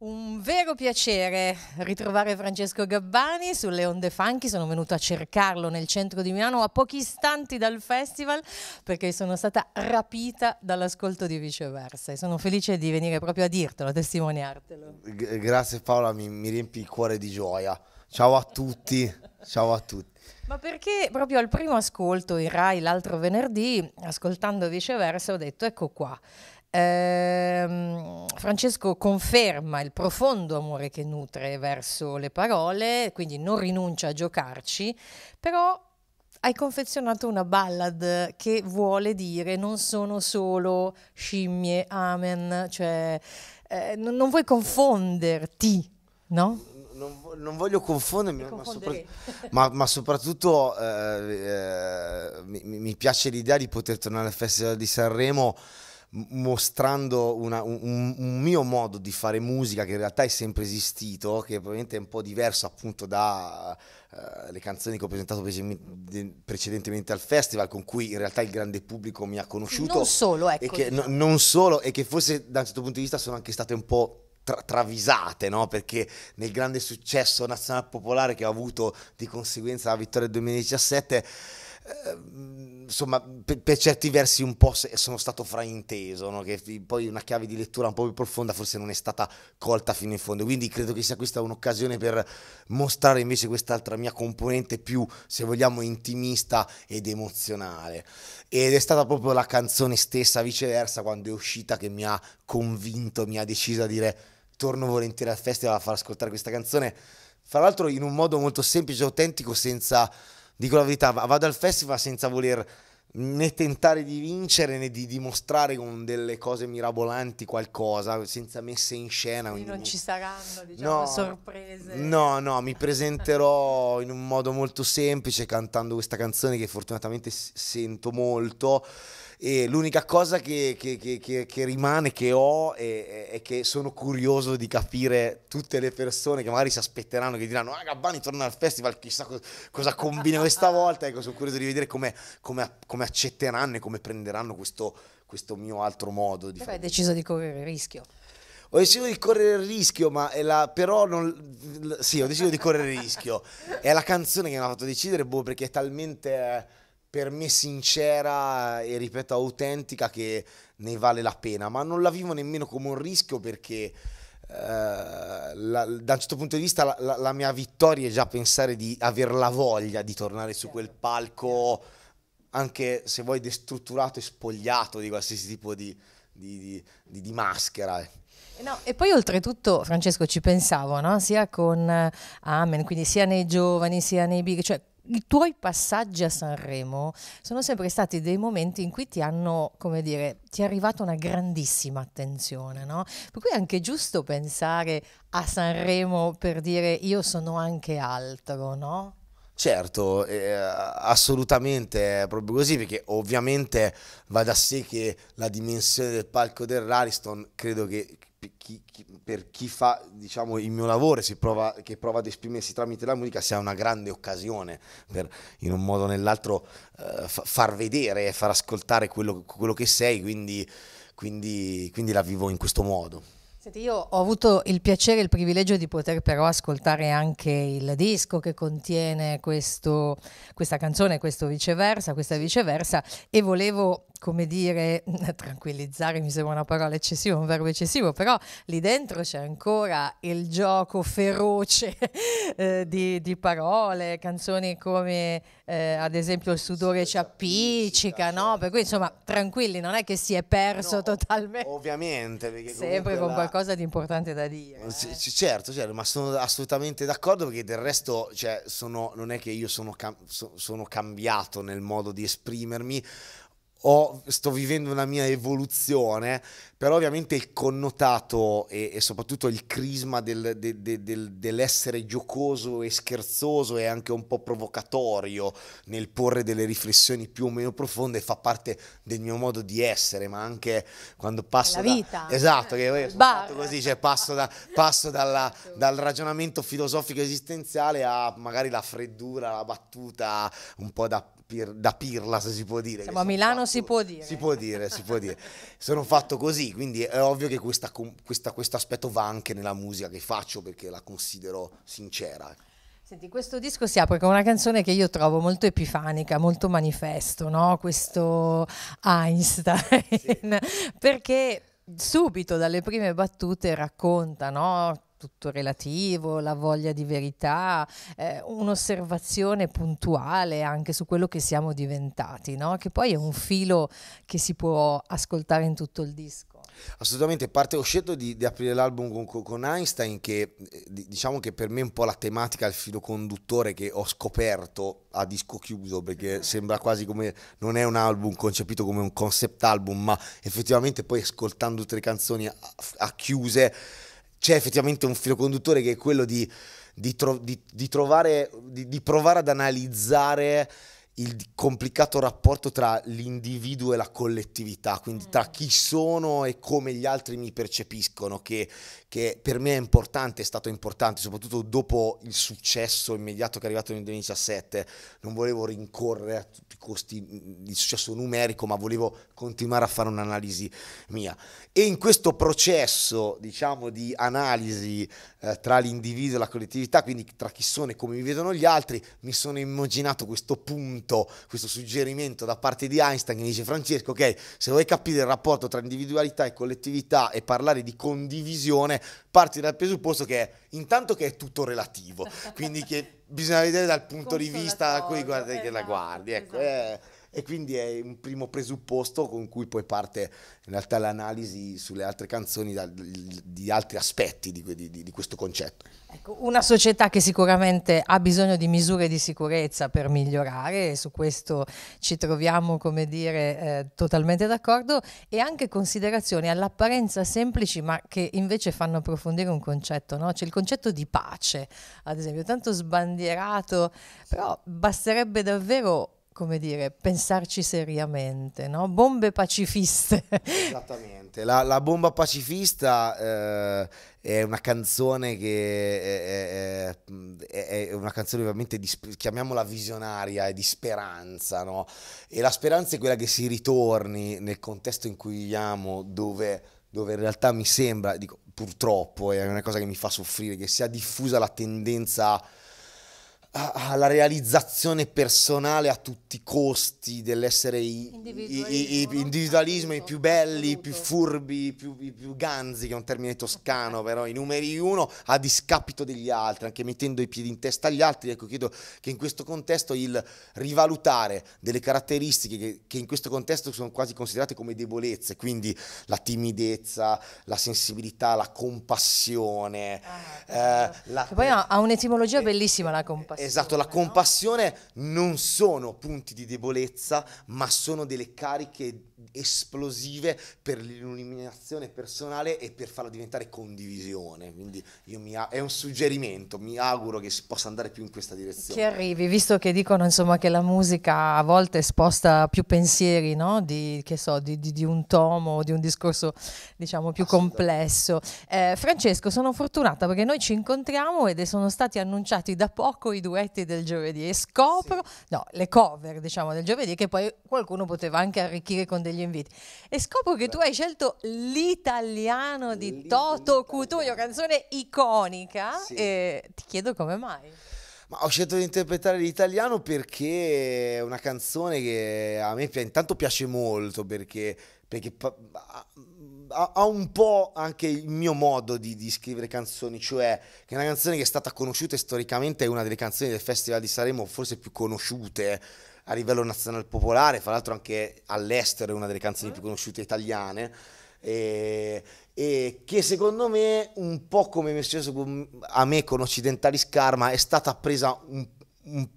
Un vero piacere ritrovare Francesco Gabbani sulle onde funky, sono venuta a cercarlo nel centro di Milano a pochi istanti dal festival perché sono stata rapita dall'ascolto di viceversa e sono felice di venire proprio a dirtelo, a testimoniartelo. G grazie Paola, mi, mi riempi il cuore di gioia. Ciao a tutti, ciao a tutti. Ma perché proprio al primo ascolto in Rai l'altro venerdì, ascoltando viceversa, ho detto ecco qua, Ehm, Francesco conferma il profondo amore che nutre verso le parole, quindi non rinuncia a giocarci, però hai confezionato una ballad che vuole dire non sono solo scimmie, amen, cioè eh, non, non vuoi confonderti, no? Non, non, voglio confondermi, ma, sopra, ma, ma, soprattutto eh, eh, mi, mi, piace l'idea di poter tornare al Festival di Sanremo mostrando una, un, un, mio modo di fare musica che in realtà è sempre esistito, che probabilmente è un po' diverso appunto dalle eh, uh, canzoni che ho presentato precedentemente al festival, con cui in realtà il grande pubblico mi ha conosciuto. Non solo, ecco. E che, no, diciamo. non solo, e che forse da un certo punto di vista sono anche state un po' travisate, no? perché nel grande successo nazionale popolare che ho avuto di conseguenza la vittoria del 2017, eh, insomma, per, per, certi versi un po' sono stato frainteso, no? che poi una chiave di lettura un po' più profonda forse non è stata colta fino in fondo, quindi credo che sia questa un'occasione per mostrare invece quest'altra mia componente più, se vogliamo, intimista ed emozionale. Ed è stata proprio la canzone stessa, viceversa, quando è uscita che mi ha convinto, mi ha deciso a dire torno volentieri al festival a far ascoltare questa canzone, fra l'altro in un modo molto semplice e autentico senza dico la verità, vado al festival senza voler né tentare di vincere né di dimostrare con delle cose mirabolanti qualcosa senza messe in scena. Quindi non ci saranno diciamo, no, sorprese. No, no, mi presenterò in un modo molto semplice cantando questa canzone che fortunatamente sento molto. E l'unica cosa che, che, che, che, rimane, che ho, è, è, che sono curioso di capire tutte le persone che magari si aspetteranno, che diranno, ah Gabbani torna al festival, chissà cosa, cosa combina questa volta. Ecco, sono curioso di vedere come, come, come come accetteranno e come prenderanno questo, questo mio altro modo di Però hai deciso di correre il rischio. Ho deciso di correre il rischio, ma è la, però non, sì, ho deciso di correre il rischio. È la canzone che mi ha fatto decidere, boh, perché è talmente eh, per me sincera e ripeto autentica che ne vale la pena, ma non la vivo nemmeno come un rischio perché Uh, la, da un certo punto di vista la, la, la, mia vittoria è già pensare di aver la voglia di tornare su quel palco anche se vuoi destrutturato e spogliato di qualsiasi tipo di, di, di, di maschera. Eh. Eh no, e poi oltretutto, Francesco, ci pensavo, no? sia con eh, Amen, quindi sia nei giovani, sia nei big, cioè i tuoi passaggi a Sanremo sono sempre stati dei momenti in cui ti hanno, come dire, ti è arrivata una grandissima attenzione, no? Per cui è anche giusto pensare a Sanremo per dire io sono anche altro, no? Certo, eh, assolutamente è proprio così, perché ovviamente va da sé che la dimensione del palco del Rariston credo che chi, chi, per chi fa diciamo, il mio lavoro prova, che prova ad esprimersi tramite la musica sia una grande occasione per in un modo o nell'altro eh, far vedere e far ascoltare quello, quello che sei, quindi, quindi, quindi la vivo in questo modo. Senti, io ho avuto il piacere e il privilegio di poter però ascoltare anche il disco che contiene questo, questa canzone, questo viceversa, questa viceversa e volevo come dire, tranquillizzare mi sembra una parola eccessiva, un verbo eccessivo, però lì dentro c'è ancora il gioco feroce eh, di, di, parole, canzoni come eh, ad esempio Il sudore ci appiccica, no? Per cui insomma, tranquilli, non è che si è perso no, totalmente. Ovviamente, perché sempre con la... qualcosa di importante da dire. C- eh. certo, certo, ma sono assolutamente d'accordo perché del resto cioè, sono, non è che io sono, cam- so- sono cambiato nel modo di esprimermi ho, sto vivendo una mia evoluzione, però ovviamente il connotato e, e soprattutto il crisma del, de, de, de, dell'essere giocoso e scherzoso e anche un po' provocatorio nel porre delle riflessioni più o meno profonde fa parte del mio modo di essere, ma anche quando passo... La da, vita. Esatto, che sono così, cioè passo, da, passo dalla, dal ragionamento filosofico esistenziale a magari la freddura, la battuta un po' da pir, da pirla, se si può dire. Cioè, Siamo a Milano, fatto, si può dire. Si può dire, si può dire. Sono fatto così, quindi è ovvio che questo aspetto va anche nella musica che faccio perché la considero sincera. Senti, questo disco si apre con una canzone che io trovo molto epifanica, molto manifesto, no? questo Einstein, sì. perché subito dalle prime battute racconta no? tutto relativo, la voglia di verità, eh, un'osservazione puntuale anche su quello che siamo diventati, no? che poi è un filo che si può ascoltare in tutto il disco. Assolutamente, parte, ho scelto di, di aprire l'album con, con, Einstein che eh, diciamo che per me è un po' la tematica, il filo conduttore che ho scoperto a disco chiuso perché mm. sembra quasi come non è un album concepito come un concept album ma effettivamente poi ascoltando tutte le canzoni a, a chiuse c'è effettivamente un filo conduttore che è quello di, di, tro, di, di trovare, di provare ad analizzare il complicato rapporto tra l'individuo e la collettività, quindi tra mm. chi sono e come gli altri mi percepiscono, che, che per me è importante, è stato importante, soprattutto dopo il successo immediato che è arrivato nel 2017, non volevo rincorrere a tutti i costi mm, il successo numerico, ma volevo continuare a fare un'analisi mia. E in questo processo, diciamo, di analisi eh, tra l'individuo e la collettività, quindi tra chi sono e come mi vedono gli altri, mi sono immaginato questo punto, questo suggerimento da parte di Einstein che dice Francesco, ok, se vuoi capire il rapporto tra individualità e collettività e parlare di condivisione, parti dal presupposto che è, intanto che è tutto relativo, quindi che bisogna vedere dal punto di vista a cui guardi, che la guardi. Ecco, esatto. eh, e quindi è un primo presupposto con cui poi parte in realtà l'analisi sulle altre canzoni da, di altri aspetti di, di, di questo concetto. Ecco, una società che sicuramente ha bisogno di misure di sicurezza per migliorare, e su questo ci troviamo, come dire, eh, totalmente d'accordo, e anche considerazioni all'apparenza semplici, ma che invece fanno approfondire un concetto, no? C'è il concetto di pace, ad esempio, tanto sbandierato, però basterebbe davvero come dire, pensarci seriamente, no? Bombe pacifiste. Esattamente, la, la bomba pacifista eh, è una canzone che è, è, è una canzone veramente, di, chiamiamola visionaria, e di speranza, no? E la speranza è quella che si ritorni nel contesto in cui viviamo, dove, dove in realtà mi sembra, dico, purtroppo, è una cosa che mi fa soffrire, che sia diffusa la tendenza alla realizzazione personale a tutti i costi, dell'essere i, i, i, individualismo, i più belli, i più furbi, i più, più, ganzi, che è un termine toscano, eh. però i numeri uno a discapito degli altri, anche mettendo i piedi in testa agli altri. Ecco, credo che in questo contesto il rivalutare delle caratteristiche che, che in questo contesto sono quasi considerate come debolezze, quindi la timidezza, la sensibilità, la compassione. Ah, eh, la, poi ha un'etimologia eh, bellissima la compassione. Eh, esatto, la compassione non sono punti di debolezza, ma sono delle cariche esplosive per l'illuminazione personale e per farla diventare condivisione. Quindi a- è un suggerimento, mi auguro che si possa andare più in questa direzione. Che arrivi, visto che dicono insomma, che la musica a volte sposta più pensieri no? di, so, di, di, di, un tomo o di un discorso diciamo, più complesso. Eh, Francesco, sono fortunata perché noi ci incontriamo ed sono stati annunciati da poco i due duetti del giovedì e scopro, sì. no, le cover diciamo del giovedì che poi qualcuno poteva anche arricchire con degli inviti. E scopro che Beh. tu hai scelto l'italiano di Toto Cutugno, canzone iconica sì. e ti chiedo come mai. Ma ho scelto di interpretare l'italiano perché è una canzone che a me intanto piace molto perché, perché ha, ha, un po' anche il mio modo di, di, scrivere canzoni, cioè che è una canzone che è stata conosciuta storicamente, è una delle canzoni del Festival di Sanremo forse più conosciute a livello nazionale popolare, fra l'altro anche all'estero è una delle canzoni più conosciute italiane. E, e che secondo me un po' come mi è successo a me con Occidentali Scarma è stata presa un, un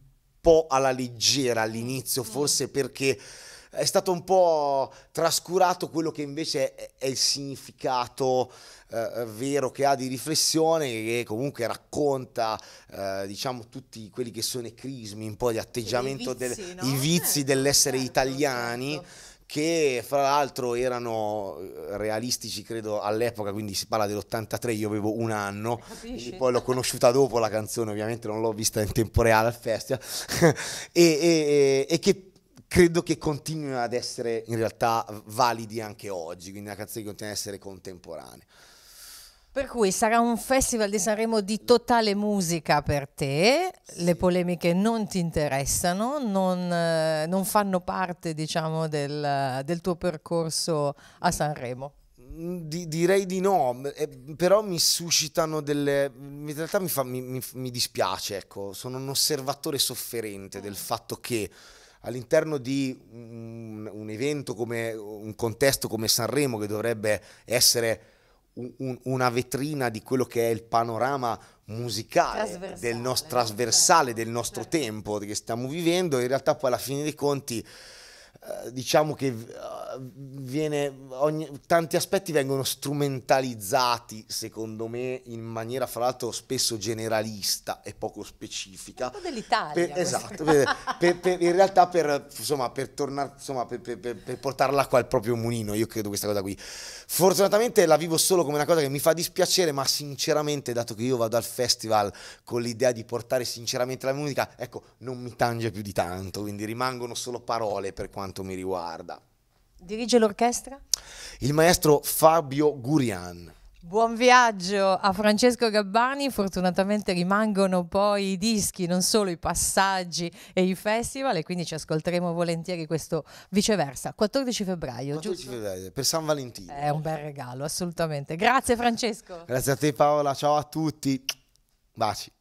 po' alla leggera all'inizio, forse perché è stato un po' trascurato quello che invece è, è il significato eh, vero che ha di riflessione, che comunque racconta eh, diciamo tutti quelli che sono i crismi, un po' di atteggiamento, i vizi, del, no? i vizi eh, dell'essere certo, italiani. Certo che fra l'altro erano eh, realistici credo all'epoca, quindi si parla dell'83, io avevo un anno, eh, poi l'ho conosciuta dopo la canzone, ovviamente non l'ho vista in tempo reale al festival, e, e, e, che credo che continuino ad essere in realtà validi anche oggi, quindi una canzone che continua ad essere contemporanea. Per cui sarà un festival di Sanremo di totale musica per te, sì. le polemiche non ti interessano, non, eh, non fanno parte diciamo, del, del, tuo percorso a Sanremo. Mm, di, direi di no, eh, però mi suscitano delle... in realtà mi, fa, mi, mi, mi dispiace, ecco, sono un osservatore sofferente mm. del fatto che all'interno di un, un, evento come un contesto come Sanremo che dovrebbe essere un, una vetrina di quello che è il panorama musicale del nostro trasversale del nostro tempo che stiamo vivendo in realtà poi alla fine dei conti eh, diciamo che eh, viene, ogni, tanti aspetti vengono strumentalizzati, secondo me, in maniera fra l'altro spesso generalista e poco specifica. Un po' dell'Italia. Per, esatto, per, per, per, in realtà per, insomma, per, tornar, insomma, per, portare l'acqua al proprio mulino, io credo questa cosa qui. Fortunatamente la vivo solo come una cosa che mi fa dispiacere, ma sinceramente, dato che io vado al festival con l'idea di portare sinceramente la musica, ecco, non mi tange più di tanto, quindi rimangono solo parole per quanto quanto mi riguarda. Dirige l'orchestra? Il maestro Fabio Gurian. Buon viaggio a Francesco Gabbani, fortunatamente rimangono poi i dischi, non solo i passaggi e i festival e quindi ci ascolteremo volentieri questo viceversa. 14 febbraio, 14 giusto? febbraio, per San Valentino. È un bel regalo, assolutamente. Grazie Francesco. Grazie a te Paola, ciao a tutti. Baci.